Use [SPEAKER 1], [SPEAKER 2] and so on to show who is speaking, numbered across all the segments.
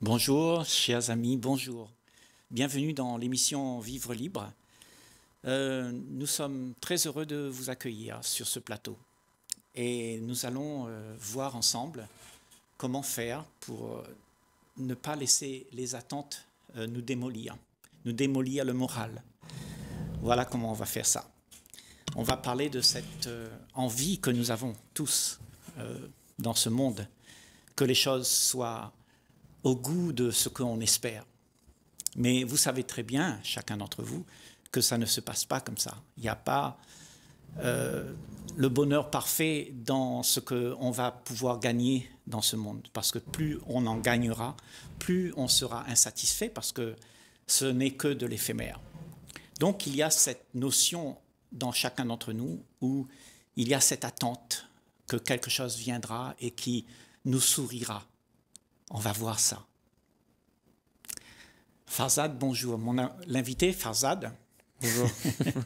[SPEAKER 1] Bonjour, chers amis, bonjour. Bienvenue dans l'émission Vivre libre. Euh, nous sommes très heureux de vous accueillir sur ce plateau et nous allons euh, voir ensemble comment faire pour euh, ne pas laisser les attentes nous démolir, nous démolir le moral. Voilà comment on va faire ça. On va parler de cette envie que nous avons tous euh, dans ce monde, que les choses soient au goût de ce qu'on espère. Mais vous savez très bien, chacun d'entre vous, que ça ne se passe pas comme ça. Il n'y a pas euh, le bonheur parfait dans ce qu'on va pouvoir gagner dans ce monde. Parce que plus on en gagnera, plus on sera insatisfait, parce que ce n'est que de l'éphémère. Donc il y a cette notion dans chacun d'entre nous où il y a cette attente que quelque chose viendra et qui nous sourira. On va voir ça. Farzad, bonjour. Mon l'invité, Farzad. Bonjour.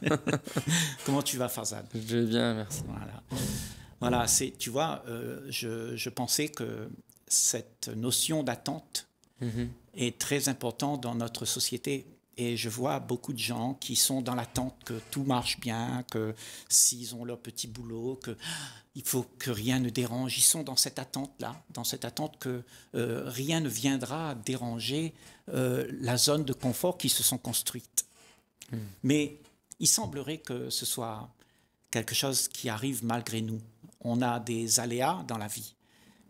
[SPEAKER 1] Comment tu vas, Farzad Je vais bien, merci. Voilà. Voilà, c'est, tu vois, euh, je, pensais que cette notion d'attente mm-hmm. est très importante dans notre société. Et je vois beaucoup de gens qui sont dans l'attente que tout marche bien, que s'ils ont leur petit boulot, que il faut que rien ne dérange. Ils sont dans cette attente-là, dans cette attente que euh, rien ne viendra déranger euh, la zone de confort qui se sont construites. Hmm. Mais il semblerait que ce soit quelque chose qui arrive malgré nous. On a des aléas dans la vie.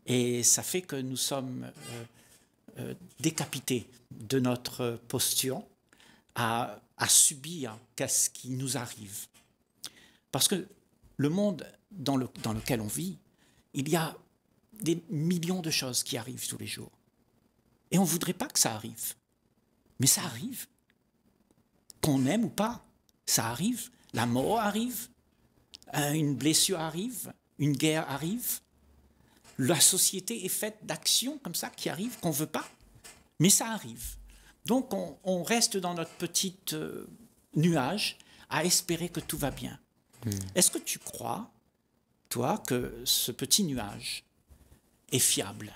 [SPEAKER 1] Et ça fait que nous sommes euh, décapités de notre posture à, subir qu'est-ce qui nous arrive. Parce que le monde dans, dans lequel on vit, il y a des millions de choses qui arrivent tous les jours. Et on ne voudrait pas que ça arrive. Mais ça arrive. Qu'on aime ou pas, ça arrive. La mort arrive, euh, une blessure arrive, une guerre arrive. La société est faite d'actions comme ça qui arrivent, qu'on ne veut pas. Mais ça arrive. Donc on, reste dans notre petit euh, nuage à espérer que tout va bien. Hmm. Est-ce que tu crois, toi, que ce petit nuage est fiable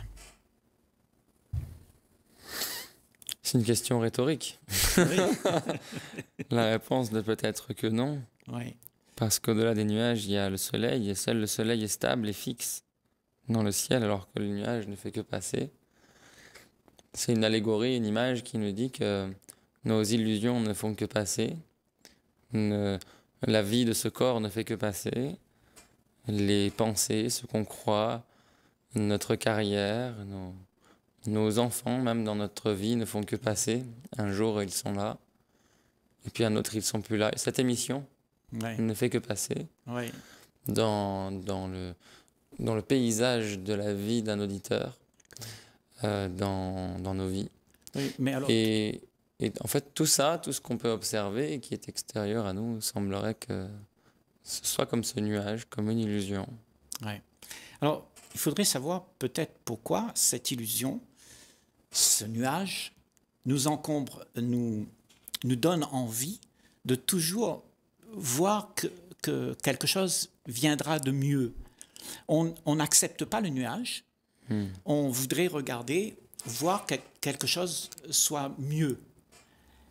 [SPEAKER 2] C'est une question rhétorique. La réponse ne peut être que non. Parce qu'au-delà des nuages, il y a le soleil, et seul le soleil est stable et fixe dans le ciel, alors que le nuage ne fait que passer. C'est une allégorie, une image qui nous dit que nos illusions ne font que passer, la vie de ce corps ne fait que passer, les pensées, ce qu'on croit, notre carrière, nos, enfants, même dans notre vie, ne font que passer. Un jour, ils sont là, et puis un autre, ils sont plus là. Cette émission ne fait que passer. dans, le, dans le paysage de la vie d'un auditeur, euh, dans, dans, nos vies. et, et, en fait, tout ça, tout ce qu'on peut observer et qui est extérieur à nous, semblerait que ce soit comme ce nuage, comme une illusion. Ouais. Alors, il faudrait savoir peut-être pourquoi cette
[SPEAKER 1] illusion, ce nuage, nous encombre, nous, nous donne envie de toujours voir que, que quelque chose viendra de mieux. On n'accepte pas le nuage, Hmm. On voudrait regarder, voir que quelque chose soit mieux.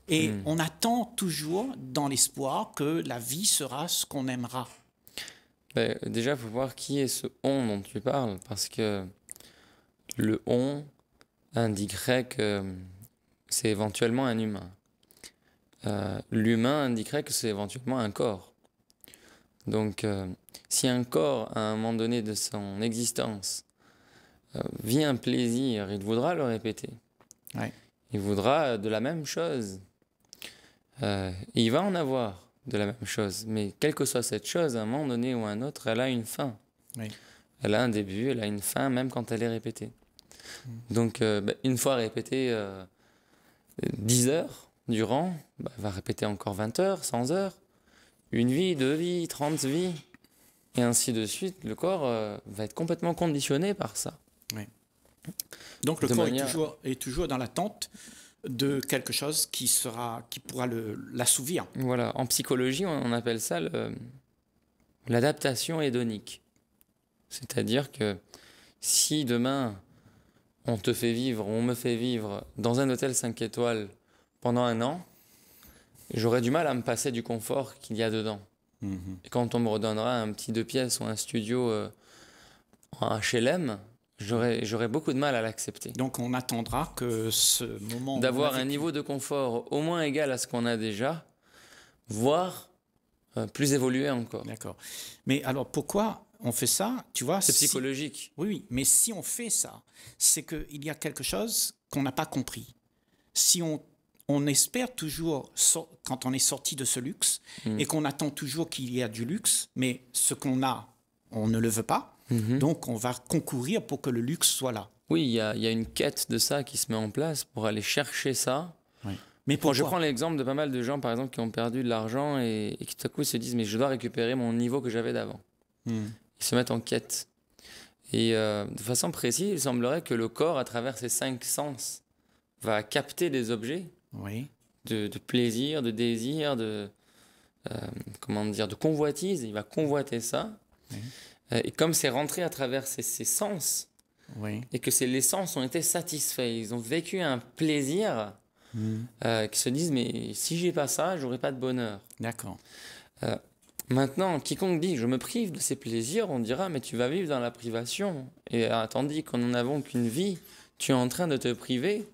[SPEAKER 1] Et hmm. on attend toujours dans l'espoir que la vie sera ce qu'on aimera.
[SPEAKER 2] Ben, déjà, il faut voir qui est ce on dont tu parles, parce que le on indiquerait que c'est éventuellement un humain. Euh, l'humain indiquerait que c'est éventuellement un corps. Donc, euh, si un corps, à un moment donné de son existence, euh, vit un plaisir, il voudra le répéter. Il voudra de la même chose. Euh, il va en avoir de la même chose. Mais quelle que soit cette chose, à un moment donné ou à un autre, elle a une fin. Elle a un début, elle a une fin, même quand elle est répétée. Mm. Donc, euh, bah, une fois répétée 10 heures durant, bah, elle va répéter encore 20 heures, 100 heures, une vie, deux vies, 30 vies, et ainsi de suite. Le corps va être complètement conditionné par ça. Donc le corps
[SPEAKER 1] est, toujours, dans l'attente de quelque chose qui, sera, qui pourra
[SPEAKER 2] l'assouvir. Voilà, en psychologie, on appelle ça l'adaptation hédonique. C'est-à-dire que si demain on te fait vivre, on me fait vivre dans un hôtel 5 étoiles pendant un an, j'aurais du mal à me passer du confort qu'il y a dedans. Mhm. Et quand on me redonnera un petit deux pièces ou un studio euh, en HLM, J'aurais beaucoup de mal à l'accepter. Donc on attendra que ce moment... D'avoir un niveau de confort au moins égal à ce qu'on a déjà, voire euh, plus évolué encore. D'accord. Mais alors
[SPEAKER 1] pourquoi on fait ça Tu vois, c'est psychologique. Oui, Mais si on fait ça, c'est qu'il y a quelque chose qu'on n'a pas compris. Si on espère toujours, quand on est sorti de ce luxe, mm. et qu'on attend toujours qu'il y a du luxe, mais ce qu'on a, on ne le veut pas, Mhm. Donc, on va concourir pour que le luxe soit là.
[SPEAKER 2] Oui, il y, a une quête de ça qui se met en place pour aller chercher ça. Mais Je prends l'exemple de pas mal de gens, par exemple, qui ont perdu de l'argent et, qui tout à coup se disent Mais je dois récupérer mon niveau que j'avais d'avant. Hmm. Ils se mettent en quête. Et euh, de façon précise, il semblerait que le corps, à travers ses cinq sens, va capter des objets oui. de, plaisir, de désir, de, euh, comment dire, de convoitise. Il va convoiter ça. Euh, et comme c'est rentré à travers ses, sens, et que les sens ont été satisfaits, ils ont vécu un plaisir, hmm. euh, qui se disent mais si j'ai pas ça, n'aurai pas de bonheur. D'accord. Euh, maintenant, quiconque dit je me prive de ces plaisirs, on dira mais tu vas vivre dans la privation. Et tandis qu'on n'en avons qu'une vie, tu es en train de te priver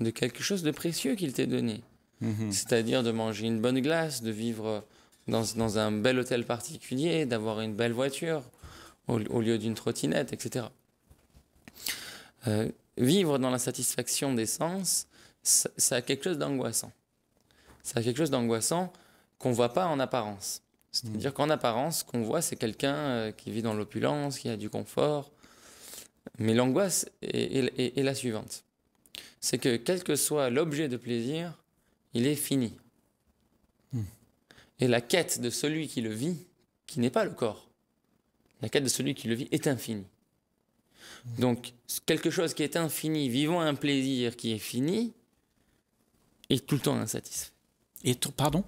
[SPEAKER 2] de quelque chose de précieux qu'il t'est donné. Hmm. C'est-à-dire de manger une bonne glace, de vivre dans, dans un bel hôtel particulier, d'avoir une belle voiture au, lieu d'une trottinette, etc. Euh, vivre dans la satisfaction des sens, ça, a quelque chose d'angoissant. Ça a quelque chose d'angoissant qu'on ne voit pas en apparence. C'est-à-dire mm. qu'en apparence, ce qu'on voit, c'est quelqu'un euh, qui vit dans l'opulence, qui a du confort. Mais l'angoisse est, la suivante. C'est que quel que soit l'objet de plaisir, il est fini. Mm. Et la quête de celui qui le vit, qui n'est pas le corps, la quête de celui qui le vit est infinie. Donc, quelque chose qui est infini, vivant un plaisir qui est fini, est tout le temps insatisfait. Et tout, pardon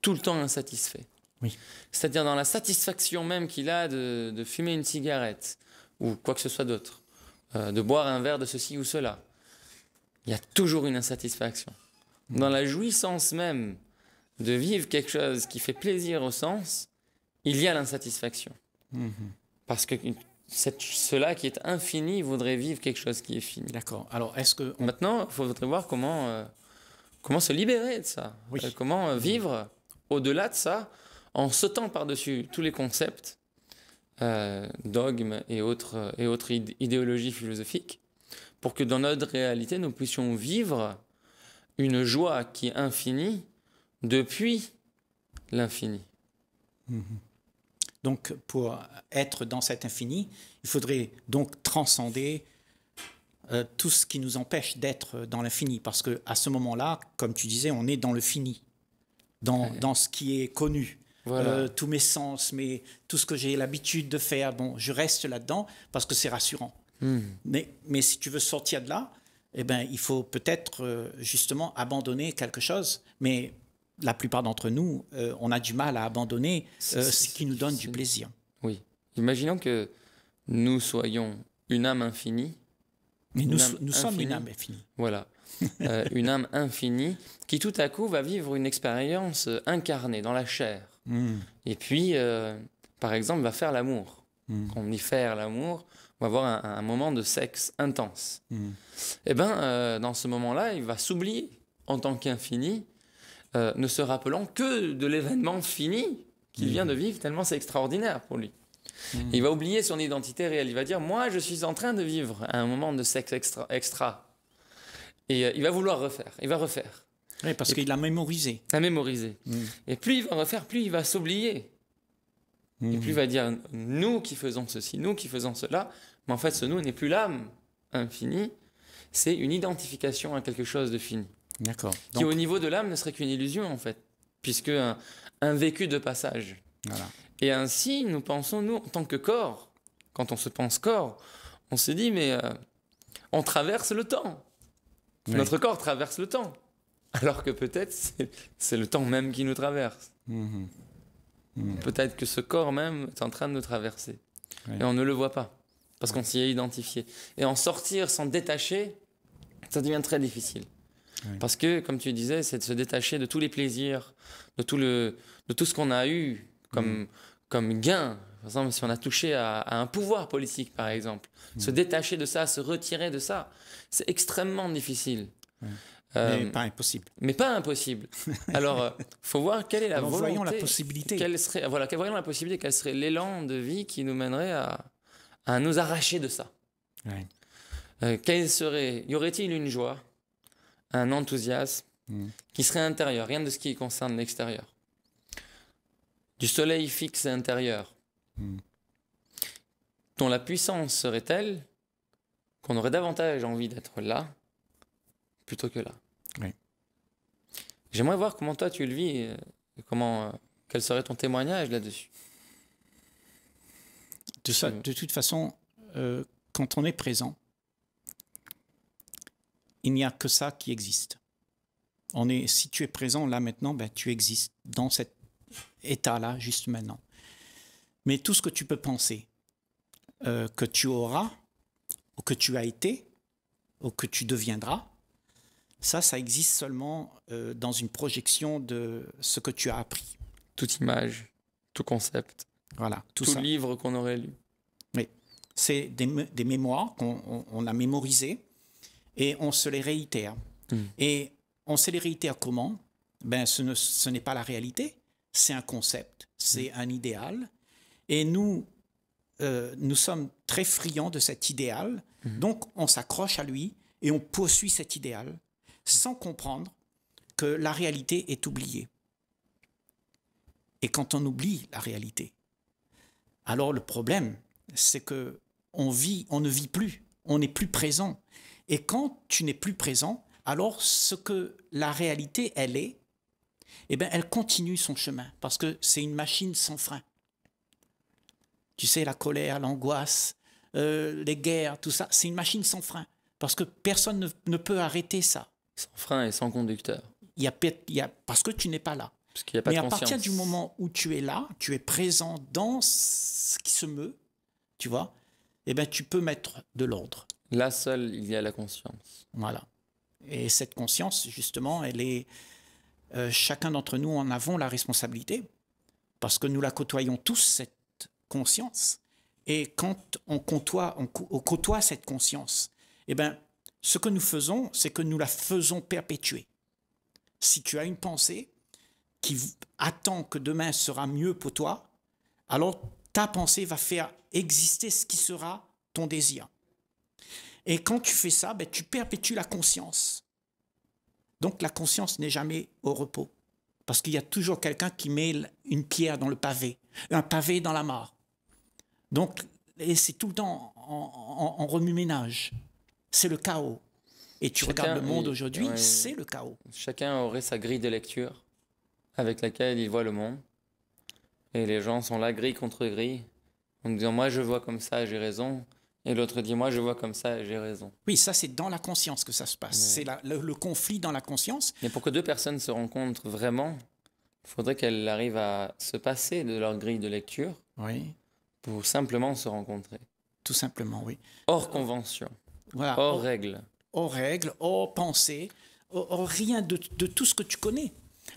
[SPEAKER 2] Tout le temps insatisfait. Oui. C'est-à-dire dans la satisfaction même qu'il a de, fumer une cigarette ou quoi que ce soit d'autre, euh, de boire un verre de ceci ou cela, il y a toujours une insatisfaction. Mm. Dans la jouissance même de vivre quelque chose qui fait plaisir au sens, il y a l'insatisfaction. Mhm. Parce que cela qui est infini voudrait vivre quelque chose qui est fini. D'accord. Alors, est-ce que. Maintenant, il faudrait voir comment, euh, comment se libérer de ça. Euh, comment euh, vivre au-delà de ça en sautant par-dessus tous les concepts, dogmes et autres, et autres idéologies philosophiques, pour que dans notre réalité, nous puissions vivre une joie qui est infinie depuis l'infini. Mhm. Donc pour
[SPEAKER 1] être dans cet infini, il faudrait donc transcender euh, tout ce qui nous empêche d'être dans l'infini, parce que à ce moment-là, comme tu disais, on est dans le fini, dans, ce qui est connu. Euh, tous mes sens, mais tout ce que j'ai l'habitude de faire, bon, je reste là-dedans parce que c'est rassurant. Hmm. Mais, mais si tu veux sortir de là, eh ben, il faut peut-être euh, justement abandonner quelque chose, mais la plupart d'entre nous, euh, on a du mal à abandonner euh, ce qui nous donne du plaisir. Oui.
[SPEAKER 2] Imaginons que nous soyons une âme infinie.
[SPEAKER 1] Mais nous, nous sommes une âme infinie.
[SPEAKER 2] Voilà. Euh, une âme infinie qui tout à coup va vivre une expérience incarnée dans la chair. Hmm. Et puis, par exemple, va faire l'amour. Hmm. Quand on y faire l'amour, on va avoir un, moment de sexe intense. Hmm. Et eh bien, dans ce moment-là, il va s'oublier en tant qu'infini euh, ne se rappelant que de l'événement fini qu'il vient de vivre, tellement c'est extraordinaire pour lui. Hmm. Il va oublier son identité réelle, il va dire, moi je suis en train de vivre un moment de sexe extra. extra. Et euh, il va vouloir refaire, il va refaire. Oui, parce qu'il a mémorisé. Il A mémorisé. Hmm. Et plus il va refaire, plus il va s'oublier. Et plus il va dire, nous qui faisons ceci, nous qui faisons cela, mais en fait ce nous n'est plus l'âme infinie, c'est une identification à quelque chose de fini. D'accord. Qui au niveau de l'âme ne serait qu'une illusion en fait, puisque un, vécu de passage. Et ainsi, nous pensons, nous, en tant que corps, quand on se pense corps, on se dit, mais euh, on traverse le temps. Notre corps traverse le temps. Alors que peut-être c'est le temps même qui nous traverse. Mhm. Mhm. Peut-être que ce corps même est en train de nous traverser. Et on ne le voit pas, parce qu'on s'y est identifié. Et en sortir s'en détacher, ça devient très difficile. Parce que, comme tu disais, c'est de se détacher de tous les plaisirs, de tout, le, de tout ce qu'on a eu comme, mm. comme gain. Par exemple, si on a touché à, un pouvoir politique, par exemple, mm. se détacher de ça, se retirer de ça, c'est extrêmement difficile. Euh, mais pas impossible. Mais pas impossible. Alors, il euh, faut voir quelle est la volonté. Voyons la possibilité. serait, voilà, voyons la possibilité, quel serait l'élan de vie qui nous mènerait à, à nous arracher de ça. Euh, quelle serait, y aurait-il une joie un enthousiasme mm. qui serait intérieur, rien de ce qui concerne l'extérieur. Du soleil fixe intérieur, mm. dont la puissance serait telle qu'on aurait davantage envie d'être là plutôt que là. J'aimerais voir comment toi tu le vis, euh, comment, euh, quel serait ton témoignage là-dessus.
[SPEAKER 1] De, euh. toute façon, quand on est présent, il n'y a que ça qui existe. On est, si tu es présent là maintenant, ben, tu existes dans cet état-là, juste maintenant. Mais tout ce que tu peux penser, euh, que tu auras, ou que tu as été, ou que tu deviendras, ça, ça existe seulement euh, dans une projection de ce que tu
[SPEAKER 2] as appris. Toute image, tout concept. Voilà, tout, livre
[SPEAKER 1] qu'on aurait lu. Mais c'est des, mémoires qu'on a mémorisées et on se les réitère. Mm. Et on se les réitère comment ben, Ce n'est pas la réalité, c'est un concept, c'est mm. un idéal. Et nous, euh, nous sommes très friands de cet idéal, mm-hmm. donc on s'accroche à lui et on poursuit cet idéal sans comprendre que la réalité est oubliée. Et quand on oublie la réalité, alors le problème, c'est que on vit, on ne vit plus, on n'est plus présent. Et quand tu n'es plus présent, alors ce que la réalité, elle est, eh bien, elle continue son chemin, parce que c'est une machine sans frein. Tu sais, la colère, l'angoisse, euh, les guerres, tout ça, c'est une machine sans frein, parce que personne ne, peut arrêter ça. Sans frein et sans conducteur. Il y a, parce que tu n'es pas là. Parce qu'il a pas Mais à partir du moment où tu es là, tu es présent dans ce qui se meut, tu vois, eh bien, tu peux mettre de l'ordre. Là seul, il y a la conscience. Voilà. Et cette conscience, justement, elle est. Euh, chacun d'entre nous en avons la responsabilité, parce que nous la côtoyons tous, cette conscience. Et quand on côtoie, cette conscience, eh ben, ce que nous faisons, c'est que nous la faisons perpétuer. Si tu as une pensée qui attend que demain sera mieux pour toi, alors ta pensée va faire exister ce qui sera ton désir. Et quand tu fais ça, ben, tu perpétues la conscience. Donc la conscience n'est jamais au repos. Parce qu'il y a toujours quelqu'un qui met une pierre dans le pavé, un pavé dans la mare. Donc, et c'est tout le temps en, remue-ménage. C'est le chaos.
[SPEAKER 2] Et tu regardes le monde aujourd'hui, c'est le chaos. Chacun aurait sa grille de lecture avec laquelle il voit le monde. Et les gens sont là, grille contre grille, en disant Moi, je vois comme ça, j'ai raison. Et l'autre dit, moi, je vois comme ça j'ai raison. Oui, ça, c'est dans la conscience que ça se passe. C'est
[SPEAKER 1] le, conflit dans la conscience.
[SPEAKER 2] Mais pour que deux personnes se rencontrent vraiment, il faudrait qu'elles arrivent à se passer de leur grille de lecture oui. pour simplement se rencontrer. Tout simplement, oui. Hors convention, voilà, hors, règles.
[SPEAKER 1] Hors règles, hors pensée, hors, rien de, tout ce que tu connais.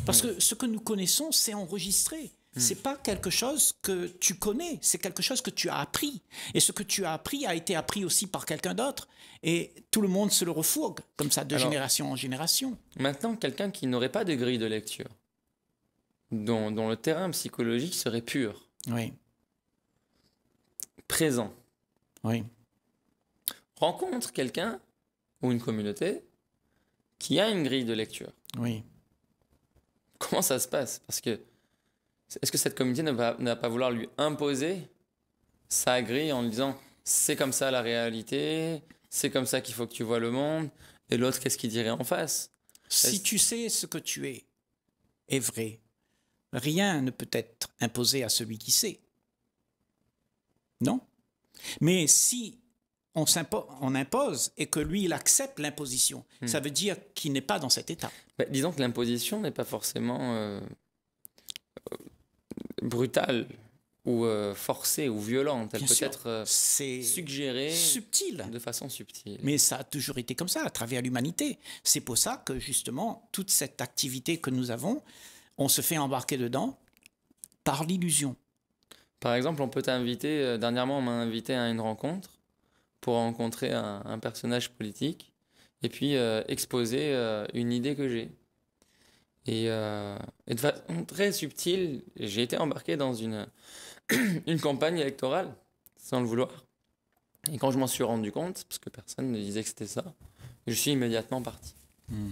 [SPEAKER 1] Parce que ce que nous connaissons, c'est enregistré. C'est hmm. pas quelque chose que tu connais, c'est quelque chose que tu as appris. Et ce que tu as appris a été appris aussi par quelqu'un d'autre. Et tout le monde se le refourgue, comme ça, de génération en génération.
[SPEAKER 2] Maintenant, quelqu'un qui n'aurait pas de grille de lecture, dont, dont, le terrain psychologique serait pur. Oui. Présent. Oui. Rencontre quelqu'un ou une communauté qui a une grille de lecture. Oui. Comment ça se passe Parce que est-ce que cette communauté ne va, pas vouloir lui imposer sa grille en lui disant c'est comme ça la réalité, c'est comme ça qu'il faut que tu vois le monde, et l'autre, qu'est-ce qu'il dirait en face Si tu sais ce que tu es est
[SPEAKER 1] vrai, rien ne peut être imposé à celui qui sait. Non Mais si on, on impose et que lui, il accepte l'imposition, hmm. ça veut dire qu'il n'est pas dans cet état.
[SPEAKER 2] Bah, disons que l'imposition n'est pas forcément... Euh, brutale ou euh, forcée ou violente. Elle peut être euh, suggérée de façon subtile. Mais ça a toujours été comme
[SPEAKER 1] ça à travers l'humanité. C'est pour ça que justement, toute cette activité que nous avons,
[SPEAKER 2] on se fait embarquer dedans
[SPEAKER 1] par l'illusion.
[SPEAKER 2] Par exemple, on peut t'inviter, euh, dernièrement on m'a invité à une rencontre pour rencontrer un personnage politique et puis exposer une idée que j'ai. Euh, et, de façon très subtile, j'ai été embarqué dans une, une campagne électorale, sans le vouloir. Et quand je m'en suis rendu compte, parce que personne ne disait que c'était ça, je suis immédiatement parti. Hmm.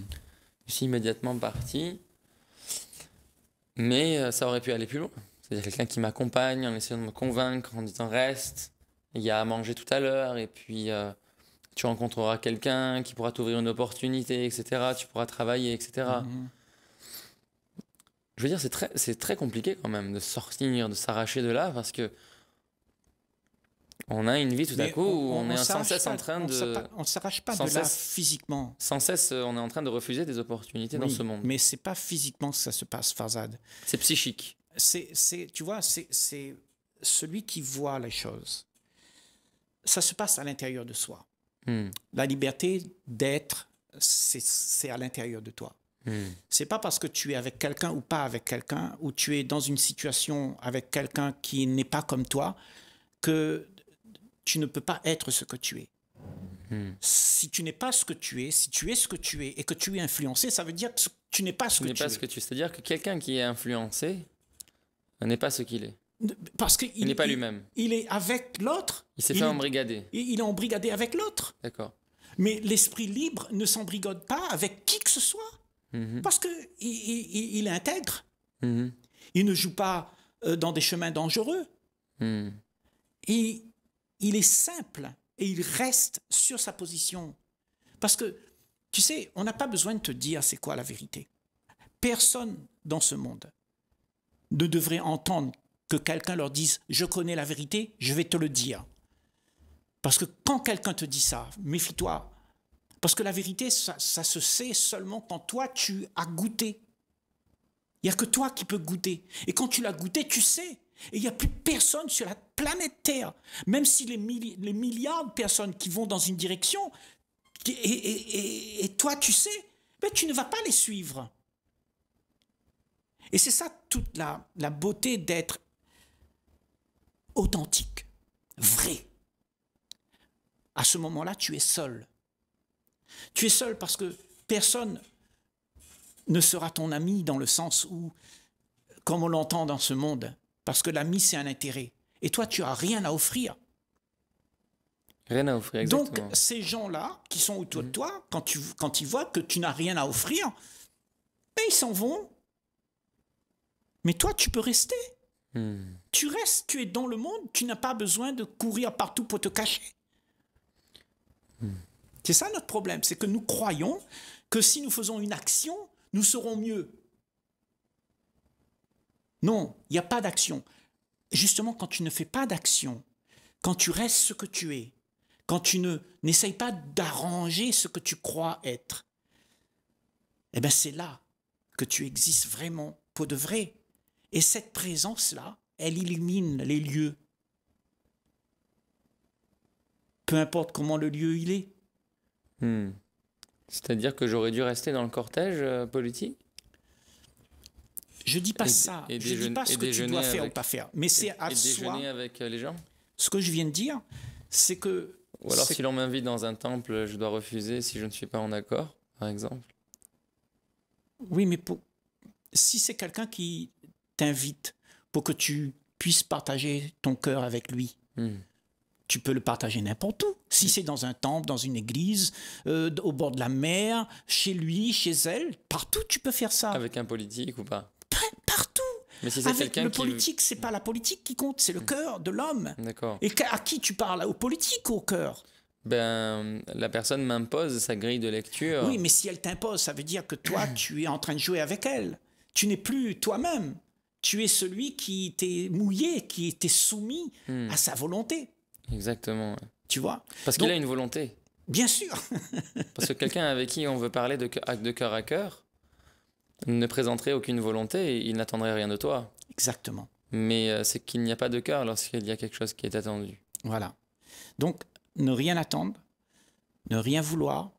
[SPEAKER 2] Je suis immédiatement parti, mais euh, ça aurait pu aller plus loin. C'est-à-dire quelqu'un qui m'accompagne en essayant de me convaincre, en disant reste, il y a à manger tout à l'heure, et puis euh, tu rencontreras quelqu'un qui pourra t'ouvrir une opportunité, etc. Tu pourras travailler, etc je veux dire, c'est très, c'est très compliqué quand même de sortir, de s'arracher de là parce que on a une vie tout à coup où on, est sans cesse en train de.
[SPEAKER 1] On s'arrache pas de là
[SPEAKER 2] physiquement. Sans cesse, euh, on est en train de refuser des opportunités dans ce monde. Mais c'est pas physiquement que ça se passe,
[SPEAKER 1] Farzad. C'est psychique.
[SPEAKER 2] C'est, c'est, tu vois, c'est, c'est celui qui voit les
[SPEAKER 1] choses. Ça se passe à l'intérieur de soi. Hmm. La liberté d'être, c'est, c'est à l'intérieur de toi. Hmm. C'est pas parce que tu es avec quelqu'un ou pas avec quelqu'un, ou tu es dans une situation avec quelqu'un qui n'est pas comme toi, que tu ne peux pas être ce que tu es. Hmm. Si tu n'es pas ce que
[SPEAKER 2] tu es, si tu es ce que tu es et que tu es influencé, ça veut dire que tu n'es pas ce que tu, pas es. Ce que tu C'est-à-dire que quelqu'un qui est influencé n'est pas ce qu'il est. Parce qu'il n'est pas lui-même. Il est
[SPEAKER 1] avec l'autre. Il s'est fait embrigader. Il, il est embrigadé avec l'autre. D'accord. Mais l'esprit libre ne s'embrigade pas avec qui que ce soit. Mhm. Parce qu'il il, est intègre. Mhm. Il ne joue pas euh, dans des chemins dangereux. Mhm. Et il est simple et il reste sur sa position. Parce que, tu sais, on n'a pas besoin de te dire c'est quoi la vérité. Personne dans ce monde ne devrait entendre que quelqu'un leur dise je connais la vérité, je vais te le dire. Parce que quand quelqu'un te dit ça, méfie-toi, parce que la vérité, ça, se sait seulement quand toi, tu as goûté. Il n'y a que toi qui peux goûter. Et quand tu l'as goûté, tu sais. Et il n'y a plus personne sur la planète Terre, même si les, milliards de personnes qui vont dans une direction, et, toi tu sais, mais ben, tu ne vas pas les suivre. Et c'est ça toute la beauté d'être authentique, vrai. À ce moment-là, tu es seul. Tu es seul parce que personne ne sera ton ami dans le sens où, comme on l'entend dans ce monde, parce que l'ami, c'est un intérêt. Et toi, tu n'as rien à
[SPEAKER 2] offrir. Rien à offrir, exactement. Donc,
[SPEAKER 1] ces gens-là qui sont autour de mhm. toi, quand, tu, quand ils voient que tu n'as rien à offrir, ben, ils s'en vont. Mais toi, tu peux rester. Hmm. Tu restes, tu es dans le monde, tu n'as pas besoin de courir partout pour te cacher. Hmm. C'est ça notre problème, c'est que nous croyons que si nous faisons une action, nous serons mieux. Non, il n'y a pas d'action. Justement, quand tu ne fais pas d'action, quand tu restes ce que tu es, quand tu ne n'essayes pas d'arranger ce que tu crois être, et eh bien c'est là que tu existes vraiment pour de vrai. Et cette présence-là, elle illumine les lieux.
[SPEAKER 2] Peu importe comment le lieu il est. Hmm. C'est-à-dire que j'aurais dû rester dans le cortège euh, politique Je dis pas ça. Et je dis pas ce que tu dois faire ou pas faire. Mais c'est à et déjeuner avec euh, les gens
[SPEAKER 1] Ce que je viens de dire,
[SPEAKER 2] c'est que. Ou alors si l'on m'invite dans un temple, je dois refuser si je ne suis pas en accord, par exemple.
[SPEAKER 1] Oui, mais si c'est quelqu'un qui t'invite pour que tu puisses partager ton cœur avec lui. Hmm tu peux le partager n'importe où. Si c'est dans un temple, dans une église, euh, au bord de la mer, chez lui, chez elle, partout tu peux faire ça. Avec un politique ou pas Partout.
[SPEAKER 2] Mais si c'est quelqu'un le politique,
[SPEAKER 1] c'est pas la politique qui compte, c'est le hmm. cœur de l'homme. D'accord.
[SPEAKER 2] Et à qui tu parles Au politique ou au cœur ben, la personne m'impose sa grille de lecture. Oui,
[SPEAKER 1] mais si elle t'impose, ça veut dire que toi, tu es en train de jouer avec elle. Tu n'es plus toi-même. Tu es celui qui t'est mouillé, qui t'est soumis hmm. à sa
[SPEAKER 2] volonté. Exactement. Tu vois Parce qu'il a une volonté. Bien sûr Parce que quelqu'un avec qui on veut parler de, de cœur à cœur ne présenterait aucune volonté et il n'attendrait rien de toi. Exactement. Mais euh, c'est qu'il n'y a pas de cœur lorsqu'il y a quelque chose qui est attendu.
[SPEAKER 1] Voilà. Donc, ne rien attendre, ne
[SPEAKER 2] rien vouloir,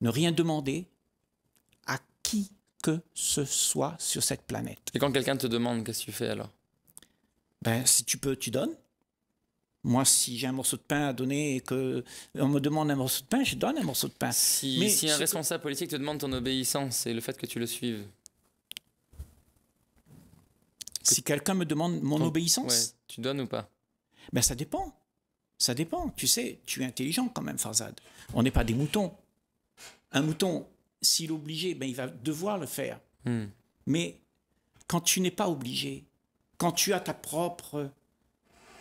[SPEAKER 1] ne rien demander à qui que ce soit sur cette
[SPEAKER 2] planète. Et quand quelqu'un te demande, qu'est-ce que tu fais alors
[SPEAKER 1] Ben, si tu peux, tu donnes. Moi, si j'ai un morceau de pain à donner et que on me demande un morceau de pain, je donne un morceau de pain.
[SPEAKER 2] Si, Mais si un responsable politique te demande ton obéissance et le fait que tu le suives.
[SPEAKER 1] Si quelqu'un me demande mon obéissance,
[SPEAKER 2] tu donnes ou pas
[SPEAKER 1] Ben ça dépend. Ça dépend. Tu sais, tu es intelligent quand même, Farzad. On n'est pas des moutons. Un mouton, s'il est obligé, ben il va devoir le faire. Hmm. Mais quand tu n'es pas obligé, quand tu as ta propre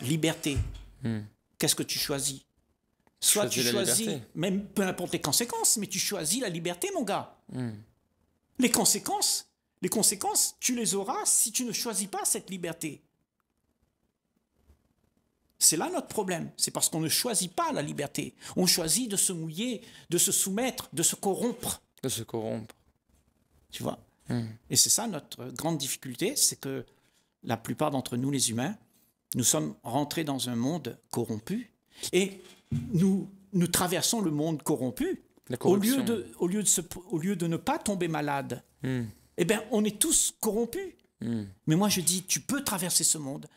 [SPEAKER 1] liberté, Hmm. qu'est-ce que tu choisis Soit tu choisis, même peu importe les conséquences, mais tu choisis la liberté, mon gars. Hmm. Les conséquences, les conséquences, tu les auras si tu ne choisis pas cette liberté. C'est là notre problème. C'est parce qu'on ne choisit pas la liberté. On choisit de se mouiller, de se soumettre, de se corrompre. De se corrompre. Tu vois hmm. Et c'est ça notre grande difficulté, c'est que la plupart d'entre nous, les humains, nous sommes rentrés dans un monde corrompu et nous, nous traversons le monde corrompu. Au lieu, de, au, lieu de ne pas tomber malade, hmm. eh bien, on est tous corrompus. Hmm. Mais moi, je dis, tu peux traverser ce monde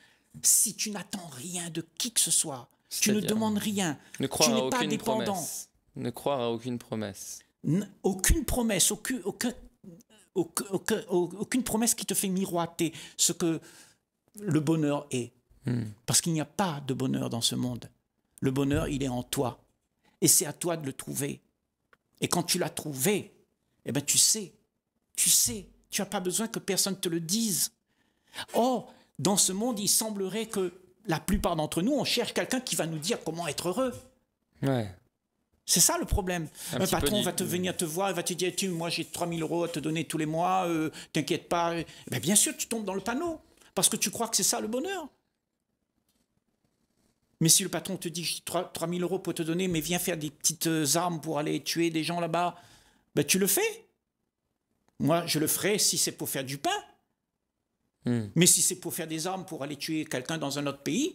[SPEAKER 1] si tu n'attends rien de qui que ce soit. Tu ne demandes rien. tu n'es pas dépendant.
[SPEAKER 2] Ne croire à aucune promesse.
[SPEAKER 1] aucune promesse, aucune promesse qui te fait miroiter ce que le bonheur est. Hmm. Parce qu'il n'y a pas de bonheur dans ce monde. Le bonheur, il est en toi. Et c'est à toi de le trouver. Et quand tu l'as trouvé, eh ben tu sais, tu sais, tu n'as pas besoin que personne te le dise. Or, dans ce monde, il semblerait que la plupart d'entre nous, on cherche quelqu'un qui va nous dire comment être heureux. C'est ça le problème. Un, patron va te venir te voir, il va te dire tu, Moi, j'ai 3000 euros à te donner tous les mois, euh, t'inquiète pas. Eh ben, bien sûr, tu tombes dans le panneau parce que tu crois que c'est ça le bonheur. Mais si le patron te dit, j'ai 3, euros pour te donner, mais viens faire des petites euh, armes pour aller tuer des gens là-bas, ben tu le fais. Moi, je le ferai si c'est pour faire du pain. Hmm. Mais si c'est pour faire des armes pour aller tuer quelqu'un dans un autre pays,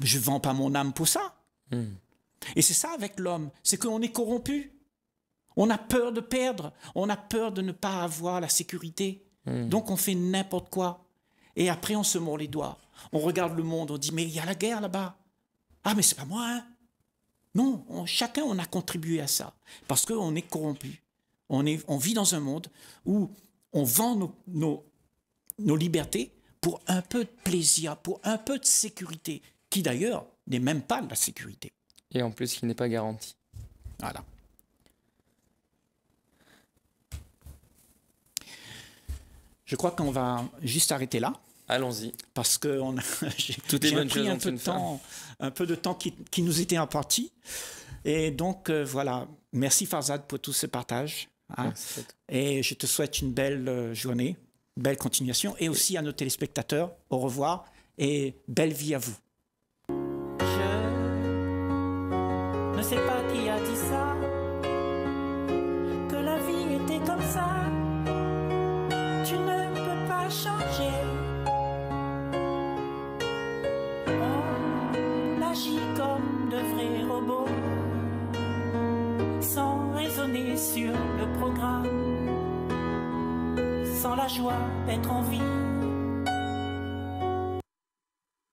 [SPEAKER 1] je ne vends pas mon âme pour ça. Hmm. Et c'est ça avec l'homme, c'est qu'on est corrompu. On a peur de perdre, on a peur de ne pas avoir la sécurité. Hmm. Donc on fait n'importe quoi. Et après, on se mord les doigts. On regarde le monde, on dit mais il y a la guerre là-bas. Ah mais c'est pas moi. Hein? Non, chacun on a contribué à ça parce qu'on est corrompu. On, est, on vit dans un monde où on vend nos, nos, libertés pour un peu de plaisir, pour un peu de sécurité, qui d'ailleurs n'est même pas de la sécurité. Et en plus, qui n'est pas garanti. Voilà. Je crois qu'on va juste arrêter là. Allons-y. Parce que on j'ai pris un peu, de temps, un peu de temps qui, nous était imparti. Et donc, euh, voilà. Merci Farzad pour tous ce partage. Hein. Et je te souhaite une belle euh, journée, belle continuation. Et aussi à nos téléspectateurs, au revoir et belle vie à vous. Je ne sais pas sur le programme, sans la joie d'être en vie.